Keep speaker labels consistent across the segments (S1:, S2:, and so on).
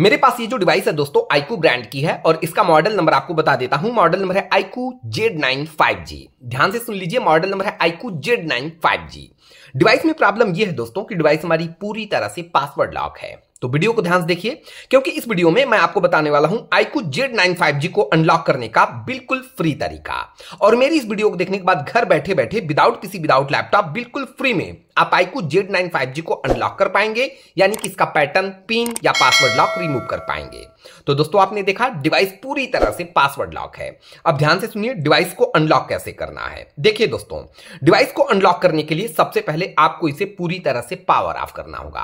S1: मेरे पास ये जो डिवाइस है दोस्तों आईकू ब्रांड की है और इसका मॉडल नंबर आपको बता देता हूं मॉडल नंबर है iQOO Z nine five G ध्यान से सुन लीजिए मॉडल नंबर है iQOO Z nine five G device में प्रॉब्लम यह है दोस्तों कि डिवाइस हमारी पूरी तरह से पासवर्ड लॉक है तो वीडियो को ध्यान से देखिए क्योंकि इस वीडियो में मैं आपको बताने वाला हूं iQOO Z nine five G को अनलॉक करने का बिल्कुल फ्री तरीका और मेरी इस वीडियो को देखने के बाद घर बैठे बैठे विदाउट पीसी विदाउट लैपटॉप बिल्कुल फ्री में आप iQOO Z nine five G को अनलॉक कर पाएंगे यानी कि इसका पैटर्न पिन या पासवर्ड लॉक रिमूव कर पाएंगे तो दोस्तों आपने देखा डिवाइस पूरी तरह से पासवर्ड लॉक है अब ध्यान से सुनिए डिवाइस को अनलॉक कैसे करना है देखिए दोस्तों डिवाइस को अनलॉक करने के लिए सबसे सबसे पहले आपको इसे पूरी तरह से पावर ऑफ करना होगा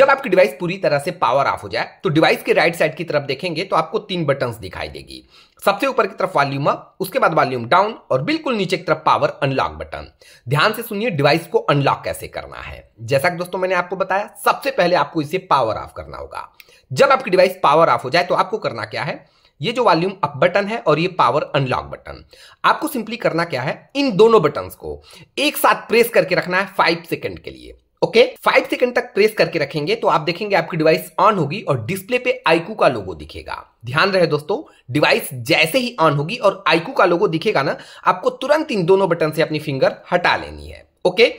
S1: जब आपकी डिवाइस पूरी तरह से पावर ऑफ हो जाए तो डिवाइस के राइट साइड की तरफ देखेंगे तो आपको तीन बटन दिखाई देगी सबसे ऊपर की तरफ वॉल्यूम अप उसके बाद वॉल्यूम डाउन और बिल्कुल नीचे की तरफ पावर अनलॉक बटन ध्यान से सुनिए डिवाइस को अनलॉक कैसे करना है जैसा कि दोस्तों मैंने आपको बताया सबसे पहले आपको इसे पावर ऑफ करना होगा जब आपकी डिवाइस पावर ऑफ हो जाए तो आपको करना क्या है ये जो वॉल्यूम अप बटन है और ये पावर अनलॉक बटन आपको सिंपली करना क्या है इन दोनों बटन को एक साथ प्रेस करके रखना है फाइव सेकेंड के लिए ओके फाइव सेकेंड तक प्रेस करके रखेंगे तो आप देखेंगे आपकी डिवाइस ऑन होगी और डिस्प्ले पे आईकू का लोगो दिखेगा ध्यान रहे दोस्तों डिवाइस जैसे ही ऑन होगी और आईकू का लोगो दिखेगा ना आपको तुरंत इन दोनों बटन से अपनी फिंगर हटा लेनी है ओके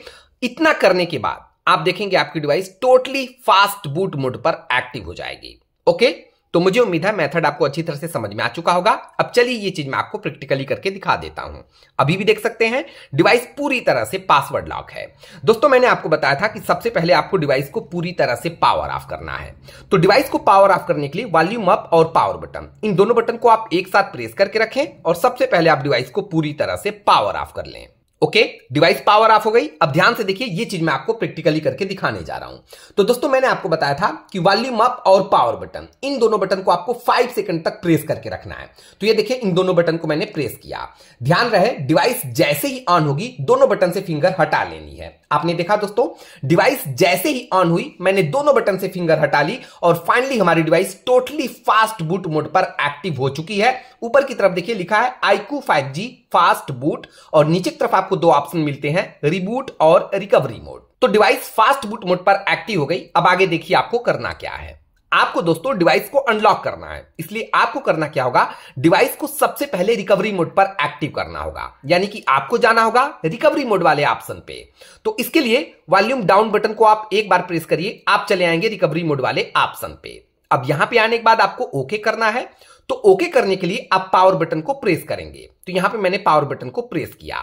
S1: इतना करने के बाद आप देखेंगे आपकी device totally fast boot mode पर एक्टिव हो जाएगी ओके तो मुझे उम्मीद है मेथड आपको अच्छी तरह से समझ में आ चुका होगा अब चलिए ये चीज मैं आपको प्रैक्टिकली करके दिखा देता हूं अभी भी देख सकते हैं डिवाइस पूरी तरह से पासवर्ड लॉक है दोस्तों मैंने आपको बताया था कि सबसे पहले आपको डिवाइस को पूरी तरह से पावर ऑफ करना है तो डिवाइस को पावर ऑफ करने के लिए वॉल्यूम अप और पावर बटन इन दोनों बटन को आप एक साथ प्रेस करके रखें और सबसे पहले आप डिवाइस को पूरी तरह से पावर ऑफ कर लें ओके डिवाइस पावर ऑफ हो गई अब ध्यान से देखिए ये चीज मैं आपको प्रैक्टिकली करके दिखाने जा रहा हूं तो दोस्तों मैंने आपको बताया था कि वॉल्यूम अप और पावर बटन इन दोनों बटन को आपको फाइव सेकंड तक प्रेस करके रखना है तो ये देखिए इन दोनों बटन को मैंने प्रेस किया ध्यान रहे डिवाइस जैसे ही ऑन होगी दोनों बटन से फिंगर हटा लेनी है आपने देखा दोस्तों डिवाइस जैसे ही ऑन हुई मैंने दोनों बटन से फिंगर हटा ली और फाइनली हमारी device totally fast boot mode पर एक्टिव हो चुकी है ऊपर की तरफ देखिए लिखा है आईकू फाइव फास्ट बूट और नीचे की तरफ आपको आपको दो ऑप्शन मिलते हैं रिबूट और रिकवरी मोड तो डिवाइस फास्ट बूट मोड पर एक्टिव हो गई अब आगे देखिए आपको करना क्या है आपको दोस्तों डिवाइस को अनलॉक करना है इसलिए आपको करना क्या होगा डिवाइस को सबसे पहले रिकवरी मोड पर एक्टिव करना होगा यानी कि आपको जाना होगा रिकवरी मोड वाले ऑप्शन पे तो इसके लिए वॉल्यूम डाउन बटन को आप एक बार प्रेस करिए आप चले आएंगे रिकवरी मोड वाले ऑप्शन पे अब यहां पे आने के बाद आपको ओके okay करना है तो ओके okay करने के लिए आप पावर बटन को प्रेस करेंगे तो यहां पे मैंने पावर बटन को प्रेस किया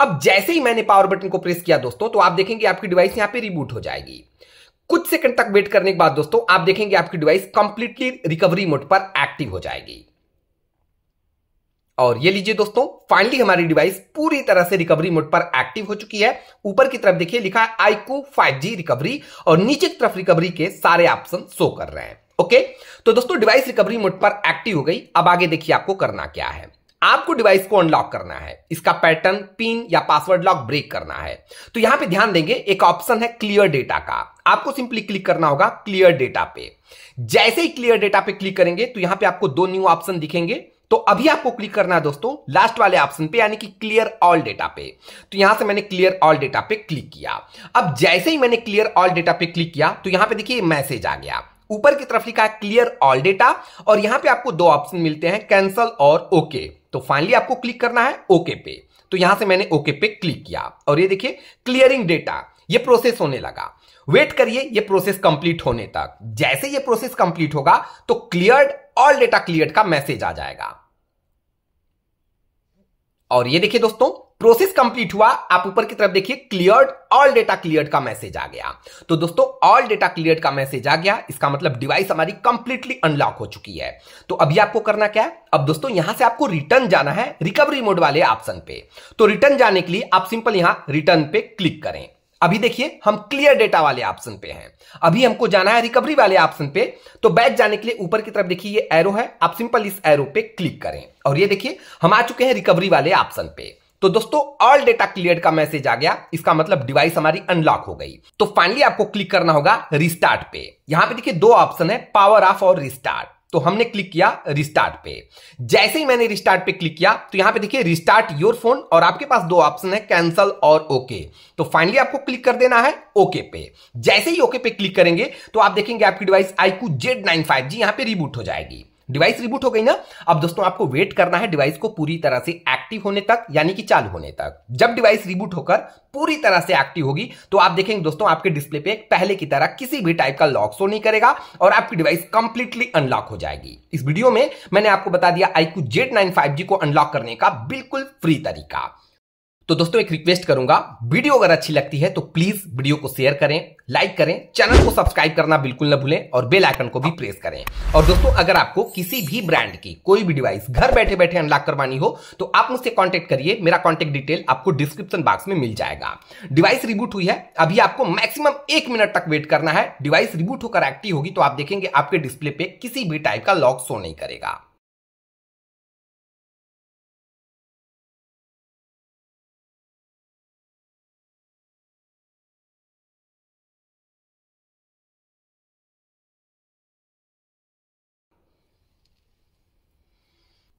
S1: अब जैसे ही मैंने पावर बटन को प्रेस किया दोस्तों तो आप देखेंगे आपकी डिवाइस यहां पे रिबूट हो जाएगी कुछ सेकंड तक वेट करने के बाद दोस्तों आप देखेंगे आपकी डिवाइस कंप्लीटली रिकवरी मोड पर एक्टिव हो जाएगी और ये लीजिए दोस्तों फाइनली हमारी डिवाइस पूरी तरह से रिकवरी मोड पर एक्टिव हो चुकी है ऊपर की तरफ देखिए लिखा है आईकू 5G रिकवरी और नीचे की तरफ रिकवरी के सारे ऑप्शन शो कर रहे हैं ओके तो दोस्तों डिवाइस रिकवरी मोड पर एक्टिव हो गई अब आगे देखिए आपको करना क्या है आपको डिवाइस को अनलॉक करना है इसका पैटर्न पिन या पासवर्ड लॉक ब्रेक करना है तो यहां पे ध्यान देंगे एक ऑप्शन है क्लियर डेटा का आपको सिंपली क्लिक करना होगा क्लियर डेटा पे जैसे ही क्लियर डेटा पे क्लिक करेंगे तो यहां पे आपको दो न्यू ऑप्शन दिखेंगे तो अभी आपको क्लिक करना है दोस्तों लास्ट वाले ऑप्शन पे यानी कि क्लियर ऑल डेटा पे तो यहां से मैंने क्लियर ऑल डेटा पे क्लिक किया अब जैसे ही मैंने क्लियर ऑल डेटा पे क्लिक किया तो यहां पे देखिए मैसेज आ गया ऊपर की तरफ लिखा है क्लियर ऑल डेटा और यहां पे आपको दो ऑप्शन मिलते हैं कैंसल और ओके okay. तो फाइनली आपको क्लिक करना है ओके okay पे तो यहां से मैंने ओके okay पे क्लिक किया और ये देखिए क्लियरिंग डेटा ये प्रोसेस होने लगा वेट करिए ये प्रोसेस कंप्लीट होने तक जैसे ये प्रोसेस कंप्लीट होगा तो क्लियर्ड ऑल डेटा क्लियर का मैसेज आ जाएगा और ये देखिए दोस्तों प्रोसेस कंप्लीट हुआ आप ऊपर की तरफ देखिए क्लियर्ड ऑल डेटा क्लियर का मैसेज आ गया तो दोस्तों ऑल डेटा क्लियर का मैसेज आ गया इसका मतलब डिवाइस हमारी कंप्लीटली अनलॉक हो चुकी है तो अभी आपको करना क्या है अब दोस्तों यहां से आपको रिटर्न जाना है रिकवरी मोड वाले ऑप्शन पे तो रिटर्न जाने के लिए आप सिंपल यहां रिटर्न पे क्लिक करें अभी देखिए हम क्लियर डेटा वाले ऑप्शन पे हैं अभी हमको जाना है रिकवरी वाले ऑप्शन पे तो बैक जाने के लिए ऊपर की तरफ देखिए ये एरो है आप सिंपल इस एरो पे क्लिक करें और ये देखिए हम आ चुके हैं रिकवरी वाले ऑप्शन पे तो दोस्तों ऑल डेटा क्लियर का मैसेज आ गया इसका मतलब डिवाइस हमारी अनलॉक हो गई तो फाइनली आपको क्लिक करना होगा रिस्टार्ट पे यहां पे देखिए दो ऑप्शन है पावर ऑफ और रिस्टार्ट तो हमने क्लिक किया रिस्टार्ट पे जैसे ही मैंने रिस्टार्ट पे क्लिक किया तो यहां पे देखिए रिस्टार्ट योर फोन और आपके पास दो ऑप्शन है कैंसल और ओके तो फाइनली आपको क्लिक कर देना है ओके पे जैसे ही ओके पे क्लिक करेंगे तो आप देखेंगे आपकी device iQOO Z nine five G यहां पर रिबूट हो जाएगी डिवाइस रिबूट हो गई ना अब दोस्तों आपको वेट करना है डिवाइस को पूरी तरह से एक्टिव होने तक यानी कि चालू होने तक जब डिवाइस रिबूट होकर पूरी तरह से एक्टिव होगी तो आप देखेंगे दोस्तों आपके डिस्प्ले पे पहले की तरह किसी भी टाइप का लॉक शो नहीं करेगा और आपकी डिवाइस कंप्लीटली अनलॉक हो जाएगी इस वीडियो में मैंने आपको बता दिया iQOO Z nine five G को अनलॉक करने का बिल्कुल फ्री तरीका तो दोस्तों एक रिक्वेस्ट करूंगा वीडियो अगर अच्छी लगती है तो प्लीज वीडियो को शेयर करें लाइक करें चैनल को सब्सक्राइब करना बिल्कुल ना भूलें और बेल आइकन को भी प्रेस करें और दोस्तों अगर आपको किसी भी ब्रांड की कोई भी डिवाइस घर बैठे बैठे अनलॉक करवानी हो तो आप मुझसे कॉन्टेक्ट करिए मेरा कॉन्टेक्ट डिटेल आपको डिस्क्रिप्शन बॉक्स में मिल जाएगा डिवाइस रिबूट हुई है अभी आपको मैक्सिमम एक मिनट तक वेट करना है डिवाइस रिबूट होकर एक्टिव होगी तो आप देखेंगे आपके डिस्प्ले पे किसी भी टाइप का लॉक शो नहीं करेगा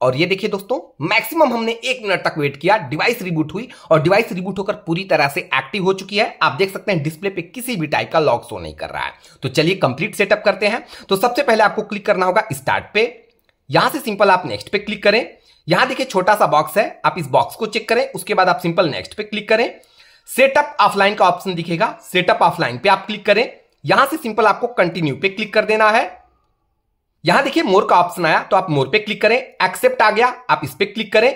S1: और ये देखिए दोस्तों मैक्सिमम हमने एक मिनट तक वेट किया डिवाइस रिबूट हुई और डिवाइस रिबूट होकर पूरी तरह से एक्टिव हो चुकी है आप देख सकते हैं डिस्प्ले पे किसी भी टाइप का लॉक शो नहीं कर रहा है तो चलिए कंप्लीट सेटअप करते हैं तो सबसे पहले आपको क्लिक करना होगा स्टार्ट पे यहां से सिंपल आप नेक्स्ट पे क्लिक करें यहां देखिए छोटा सा बॉक्स है आप इस बॉक्स को चेक करें उसके बाद आप सिंपल नेक्स्ट पे क्लिक करें सेटअप ऑफलाइन का ऑप्शन दिखेगा सेटअप ऑफलाइन पे आप क्लिक करें यहां से सिंपल आपको कंटिन्यू पे क्लिक कर देना है यहां देखिए मोर का ऑप्शन आया तो आप मोर पे क्लिक करें एक्सेप्ट आ गया आप इस पर क्लिक करें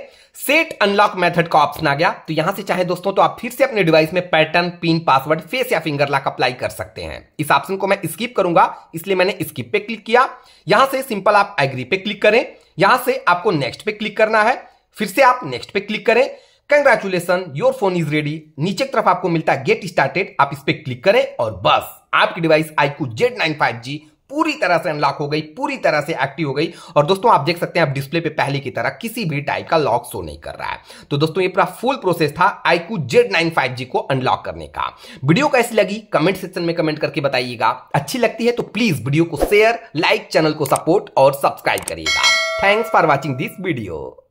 S1: सेट अनलॉक मेथड का ऑप्शन आ गया तो यहां से चाहे दोस्तों तो आप फिर से अपने डिवाइस में पैटर्न पिन पासवर्ड फेस या फिंगर लॉक अप्लाई कर सकते हैं इस ऑप्शन को मैं स्किप करूंगा इसलिए मैंने स्किप पे क्लिक किया यहां से सिंपल आप एग्री पे क्लिक करें यहां से आपको नेक्स्ट पे क्लिक करना है फिर से आप नेक्स्ट पे क्लिक करें congratulation your phone is ready नीचे की तरफ आपको मिलता है गेट स्टार्टेड आप इस पे क्लिक करें और बस आपकी device iQOO Z nine five G पूरी तरह से अनलॉक हो गई पूरी तरह से एक्टिव हो गई और दोस्तों आप देख सकते हैं आप डिस्प्ले पे पहले की तरह किसी भी टाइप का लॉक शो नहीं कर रहा है तो दोस्तों ये पूरा फुल प्रोसेस था iQOO Z nine five G को अनलॉक करने का वीडियो कैसी लगी कमेंट सेक्शन में कमेंट करके बताइएगा अच्छी लगती है तो प्लीज वीडियो को शेयर लाइक चैनल को सपोर्ट और सब्सक्राइब करिएगा thanks for watching this video